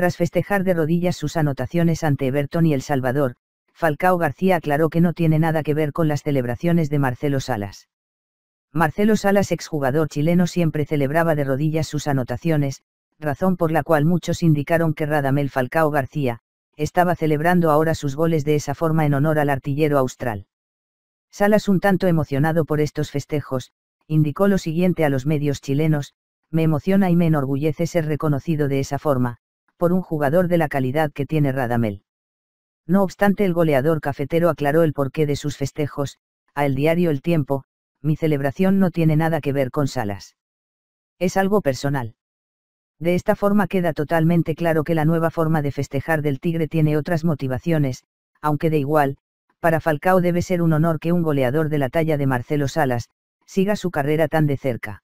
Tras festejar de rodillas sus anotaciones ante Everton y El Salvador, Falcao García aclaró que no tiene nada que ver con las celebraciones de Marcelo Salas. Marcelo Salas, exjugador chileno, siempre celebraba de rodillas sus anotaciones, razón por la cual muchos indicaron que Radamel Falcao García, estaba celebrando ahora sus goles de esa forma en honor al artillero austral. Salas, un tanto emocionado por estos festejos, indicó lo siguiente a los medios chilenos, me emociona y me enorgullece ser reconocido de esa forma, por un jugador de la calidad que tiene Radamel. No obstante, el goleador cafetero aclaró el porqué de sus festejos, a el diario El Tiempo, mi celebración no tiene nada que ver con Salas. Es algo personal. De esta forma queda totalmente claro que la nueva forma de festejar del Tigre tiene otras motivaciones, aunque de igual, para Falcao debe ser un honor que un goleador de la talla de Marcelo Salas, siga su carrera tan de cerca.